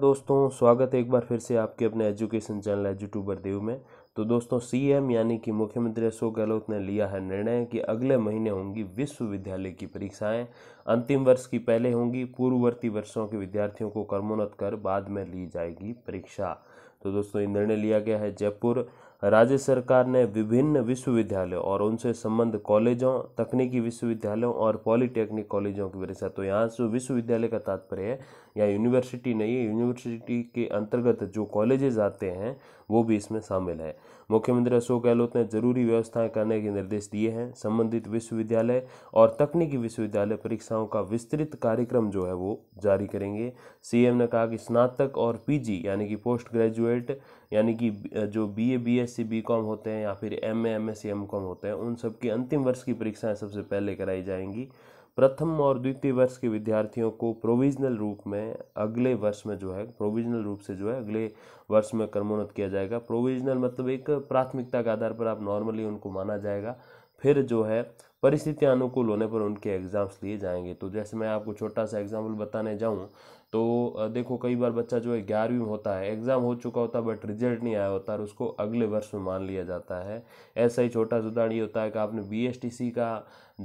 दोस्तों स्वागत है एक बार फिर से आपके अपने एजुकेशन चैनल यूट्यूबर देव में तो दोस्तों सीएम यानी कि मुख्यमंत्री अशोक गहलोत ने लिया है निर्णय कि अगले महीने होंगी विश्वविद्यालय की परीक्षाएं अंतिम वर्ष की पहले होंगी पूर्ववर्ती वर्षों के विद्यार्थियों को कर्मोन्नत कर बाद में ली जाएगी परीक्षा तो दोस्तों ये निर्णय लिया गया है जयपुर राज्य सरकार ने विभिन्न विश्वविद्यालयों और उनसे संबंध कॉलेजों तकनीकी विश्वविद्यालयों और पॉलिटेक्निक कॉलेजों की वजह से तो यहाँ से विश्वविद्यालय का तात्पर्य है या यूनिवर्सिटी नहीं है यूनिवर्सिटी के अंतर्गत जो कॉलेजेज आते हैं वो भी इसमें शामिल है मुख्यमंत्री अशोक गहलोत ने जरूरी व्यवस्थाएं करने के निर्देश दिए हैं संबंधित विश्वविद्यालय और तकनीकी विश्वविद्यालय परीक्षाओं का विस्तृत कार्यक्रम जो है वो जारी करेंगे सीएम ने कहा कि स्नातक और पीजी यानी कि पोस्ट ग्रेजुएट ग्रेजुएट यानी कि जो B A B S C B Com होते हैं या फिर M A M S C M Com होते हैं उन सबकी अंतिम वर्ष की परीक्षाएं सबसे पहले कराई जाएंगी प्रथम और द्वितीय वर्ष के विद्यार्थियों को प्रोविजनल रूप में अगले वर्ष में जो है प्रोविजनल रूप से जो है अगले वर्ष में कर्मोन्नत किया जाएगा प्रोविजनल मतलब एक प्राथमिकता के आधार पर आप नॉर्मली उनको माना जाएगा फिर जो है परिस्थितियाँ अनुकूल होने पर उनके एग्ज़ाम्स लिए जाएंगे तो जैसे मैं आपको छोटा सा एग्जाम्पल बताने जाऊँ तो देखो कई बार बच्चा जो है ग्यारहवीं में होता है एग्ज़ाम हो चुका होता है बट रिजल्ट नहीं आया होता और उसको अगले वर्ष में मान लिया जाता है ऐसा ही छोटा सा उदाहरण ये होता है कि आपने बी का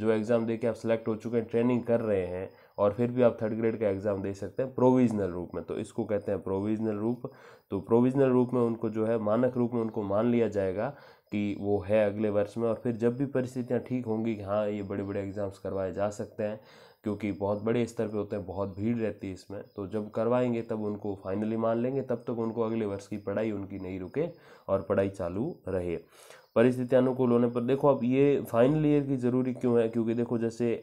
जो एग्ज़ाम दे के आप सेलेक्ट हो चुके हैं ट्रेनिंग कर रहे हैं और फिर भी आप थर्ड ग्रेड का एग्ज़ाम दे सकते हैं प्रोविजनल रूप में तो इसको कहते हैं प्रोविजनल रूप तो प्रोविजनल रूप में उनको जो है मानक रूप में उनको मान लिया जाएगा कि वो है अगले वर्ष में और फिर जब भी परिस्थितियाँ ठीक होंगी कि हाँ ये बड़े बड़े एग्ज़ाम्स करवाए जा सकते हैं क्योंकि बहुत बड़े स्तर पे होते हैं बहुत भीड़ रहती है इसमें तो जब करवाएंगे तब उनको फाइनली मान लेंगे तब तक उनको अगले वर्ष की पढ़ाई उनकी नहीं रुके और पढ़ाई चालू रहे परिस्थिति अनुकूल होने पर देखो अब ये फाइनल ईयर की ज़रूरी क्यों है क्योंकि देखो जैसे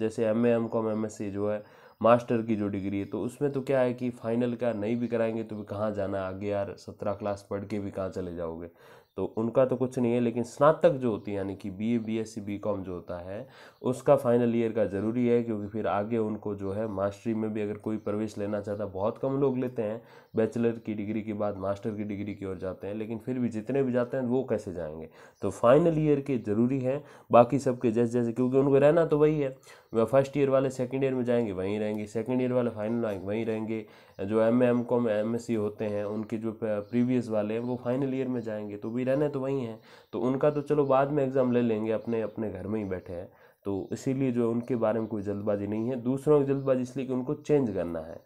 जैसे M A M Com M S C जो है मास्टर की जो डिग्री है तो उसमें तो क्या है कि फाइनल का नहीं भी कराएंगे तो भी कहाँ जाना आगे यार सत्रह क्लास पढ़ के भी कहाँ चले जाओगे तो उनका तो कुछ नहीं है लेकिन स्नातक जो होती है यानी कि B A B S C B Com जो होता है उसका फाइनल ईयर का ज़रूरी है क्योंकि फिर आगे उनको जो है मास्टरी में भी अगर कोई प्रवेश लेना चाहता है बहुत कम लोग लेते हैं बैचलर की डिग्री के बाद मास्टर की डिग्री की ओर जाते हैं लेकिन फिर भी जितने भी जाते हैं वो कैसे जाएंगे तो फाइनल ईयर के ज़रूरी है बाकी सबके जैसे जैसे क्योंकि उनको रहना तो वही है वह फर्स्ट ईयर वाले सेकेंड ईयर में जाएंगे वहीं रहेंगे सेकेंड ईयर वाले फाइनल आएंगे वहीं रहेंगे जो M M Com M S C होते हैं उनके जो प्रीवियस वाले हैं वो फाइनल ईयर में जाएंगे तो भी रहने तो वहीं हैं तो उनका तो चलो बाद में एग्ज़ाम ले लेंगे अपने अपने घर में ही बैठे हैं तो इसीलिए जो उनके बारे में कोई जल्दबाजी नहीं है दूसरों की जल्दबाजी इसलिए कि उनको चेंज करना है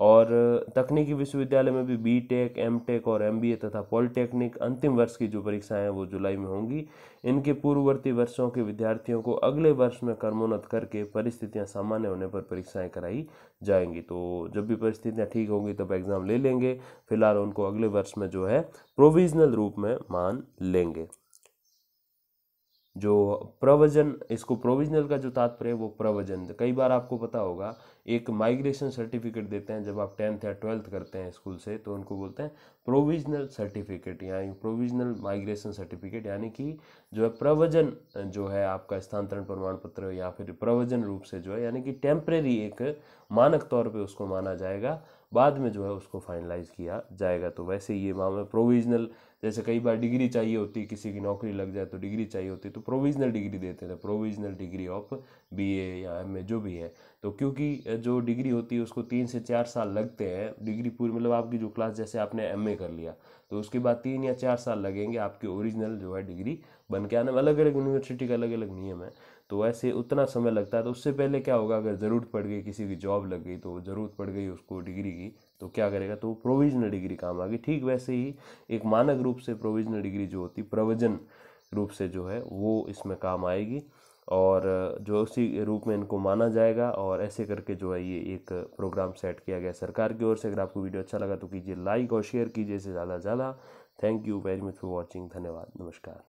और तकनीकी विश्वविद्यालय में भी बी टेक एम टेक और एम बी ए तथा पॉलिटेक्निक अंतिम वर्ष की जो परीक्षाएं हैं वो जुलाई में होंगी इनके पूर्ववर्ती वर्षों के विद्यार्थियों को अगले वर्ष में कर्मोन्नत करके परिस्थितियां सामान्य होने पर परीक्षाएं कराई जाएंगी तो जब भी परिस्थितियाँ ठीक होंगी तब एग्ज़ाम ले लेंगे फिलहाल उनको अगले वर्ष में जो है प्रोविजनल रूप में मान लेंगे जो प्रवजन इसको प्रोविजनल का जो तात्पर्य है वो प्रवजन कई बार आपको पता होगा एक माइग्रेशन सर्टिफिकेट देते हैं जब आप टेंथ या ट्वेल्थ करते हैं स्कूल से तो उनको बोलते हैं प्रोविजनल सर्टिफिकेट यानी प्रोविजनल माइग्रेशन सर्टिफिकेट यानी कि जो है प्रवजन जो है आपका स्थानांतरण प्रमाण पत्र या फिर प्रवजन रूप से जो है यानी कि टेम्परेरी एक मानक तौर पर उसको माना जाएगा बाद में जो है उसको फाइनलाइज किया जाएगा तो वैसे ये मामला प्रोविजनल जैसे कई बार डिग्री चाहिए होती किसी की नौकरी लग जाए तो डिग्री चाहिए होती तो प्रोविजनल डिग्री देते थे प्रोविजनल डिग्री ऑफ बीए या एम जो भी है तो क्योंकि जो डिग्री होती है उसको तीन से चार साल लगते हैं डिग्री पूरी मतलब आपकी जो क्लास जैसे आपने एम कर लिया तो उसके बाद तीन या चार साल लगेंगे आपकी ओरिजिनल जो है डिग्री बन के आने में अलग अलग यूनिवर्सिटी का अलग अलग नियम है तो वैसे उतना समय लगता है तो उससे पहले क्या होगा अगर ज़रूरत पड़ गई किसी की जॉब लग गई तो ज़रूरत पड़ गई उसको डिग्री की तो क्या करेगा तो प्रोविजनल डिग्री काम आ गई ठीक वैसे ही एक मानक रूप से प्रोविजनल डिग्री जो होती प्रवजन रूप से जो है वो इसमें काम आएगी और जो उसी रूप में इनको माना जाएगा और ऐसे करके जो है ये एक प्रोग्राम सेट किया गया सरकार की ओर से अगर आपको वीडियो अच्छा लगा तो कीजिए लाइक और शेयर कीजिए इसे ज़्यादा ज़्यादा thank you very much for watching धन्यवाद नमस्कार